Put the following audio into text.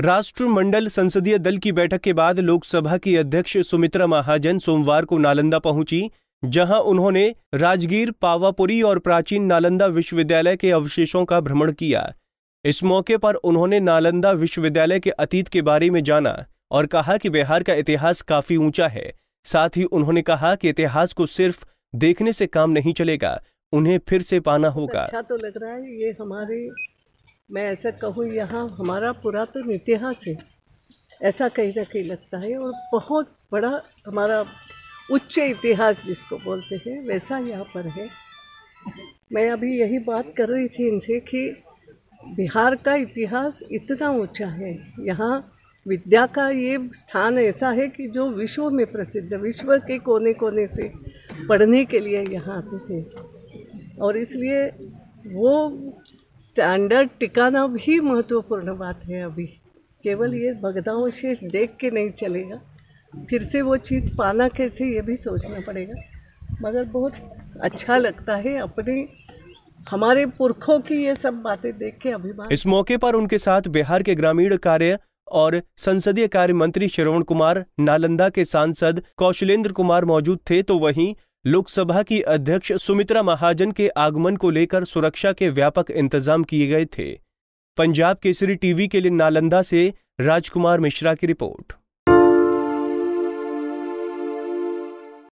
राष्ट्रमंडल संसदीय दल की बैठक के बाद लोकसभा की अध्यक्ष सुमित्रा महाजन सोमवार को नालंदा पहुंची जहां उन्होंने राजगीर पावापुरी और प्राचीन नालंदा विश्वविद्यालय के अवशेषों का भ्रमण किया इस मौके पर उन्होंने नालंदा विश्वविद्यालय के अतीत के बारे में जाना और कहा कि बिहार का इतिहास काफी ऊंचा है साथ ही उन्होंने कहा कि इतिहास को सिर्फ देखने से काम नहीं चलेगा उन्हें फिर से पाना होगा अच्छा तो लग रहा है ये हमारे मैं ऐसा कहूँ यहाँ हमारा पुरातन इतिहास है ऐसा कहीं ना कहीं लगता है और बहुत बड़ा हमारा उच्च इतिहास जिसको बोलते हैं वैसा यहाँ पर है मैं अभी यही बात कर रही थी इनसे कि बिहार का इतिहास इतना ऊंचा है यहाँ विद्या का ये स्थान ऐसा है कि जो विश्व में प्रसिद्ध विश्व के कोने कोने से पढ़ने के लिए यहाँ आते थे और इसलिए वो स्टैंडर्ड टिकाना भी महत्वपूर्ण बात है अभी केवल ये भगदावशेष देख के नहीं चलेगा फिर से वो चीज़ पाना कैसे ये भी सोचना पड़ेगा मगर बहुत अच्छा लगता है अपने हमारे पुरखों की ये सब बातें देख के अभिमान इस मौके पर उनके साथ बिहार के ग्रामीण कार्य और संसदीय कार्य मंत्री श्रवण कुमार नालंदा के सांसद कौशलेंद्र कुमार मौजूद थे तो वहीं लोकसभा की अध्यक्ष सुमित्रा महाजन के आगमन को लेकर सुरक्षा के व्यापक इंतजाम किए गए थे पंजाब केसरी टीवी के लिए नालंदा से राजकुमार मिश्रा की रिपोर्ट